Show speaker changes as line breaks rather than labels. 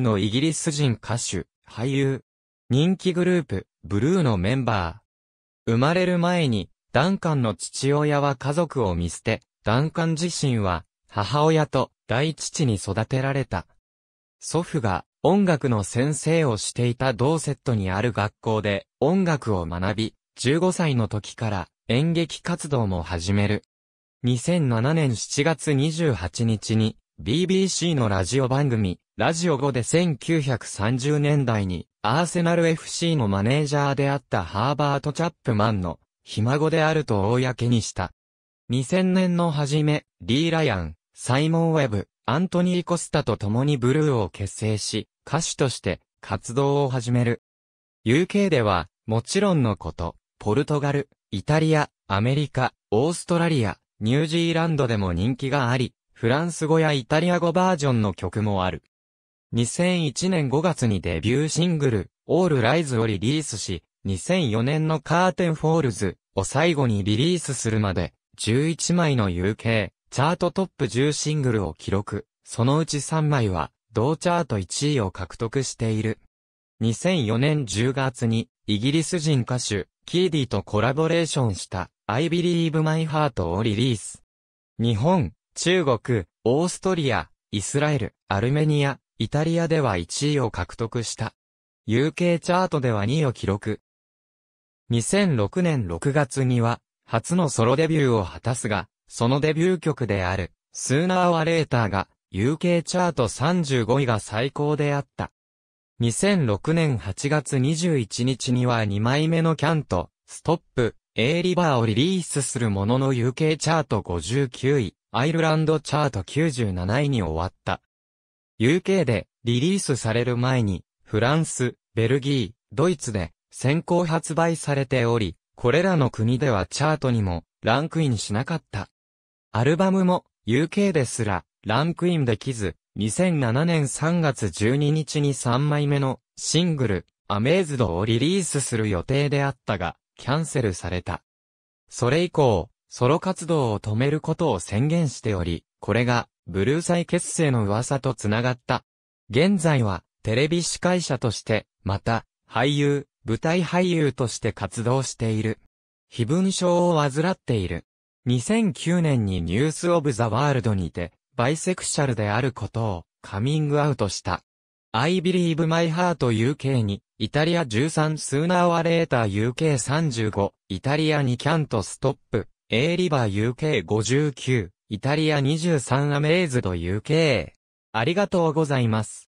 のイギリス人歌手、俳優。人気グループ、ブルーのメンバー。生まれる前に、ダンカンの父親は家族を見捨て、ダンカン自身は、母親と大父に育てられた。祖父が音楽の先生をしていたドーセットにある学校で音楽を学び、15歳の時から演劇活動も始める。2007年7月28日に BBC のラジオ番組ラジオ5で1930年代に、アーセナル FC のマネージャーであったハーバート・チャップマンの、ひ孫であると公にした。2000年の初め、リー・ライアン、サイモン・ウェブ、アントニー・コスタと共にブルーを結成し、歌手として活動を始める。UK では、もちろんのこと、ポルトガル、イタリア、アメリカ、オーストラリア、ニュージーランドでも人気があり、フランス語やイタリア語バージョンの曲もある。2001年5月にデビューシングル、オールライズをリリースし、2004年のカーテンフォールズを最後にリリースするまで、11枚の UK、チャートトップ10シングルを記録、そのうち3枚は、同チャート1位を獲得している。2004年10月に、イギリス人歌手、キーディとコラボレーションした、I Believe My Heart をリリース。日本、中国、オーストリア、イスラエル、アルメニア、イタリアでは1位を獲得した。UK チャートでは2位を記録。2006年6月には、初のソロデビューを果たすが、そのデビュー曲である、スーナーはレーターが、UK チャート35位が最高であった。2006年8月21日には2枚目のキャント、ストップ、A リバーをリリースするものの UK チャート59位、アイルランドチャート97位に終わった。UK でリリースされる前に、フランス、ベルギー、ドイツで先行発売されており、これらの国ではチャートにもランクインしなかった。アルバムも UK ですらランクインできず、2007年3月12日に3枚目のシングル、アメーズドをリリースする予定であったが、キャンセルされた。それ以降、ソロ活動を止めることを宣言しており、これがブルーサイ結成の噂と繋がった。現在は、テレビ司会者として、また、俳優、舞台俳優として活動している。非文症を患っている。2009年にニュースオブザワールドにて、バイセクシャルであることを、カミングアウトした。I Believe My Heart UK に、イタリア13スーナーワレーター UK35、イタリアにキャントストップ、A リバー UK59、イタリア23アメーズと UK。ありがとうございます。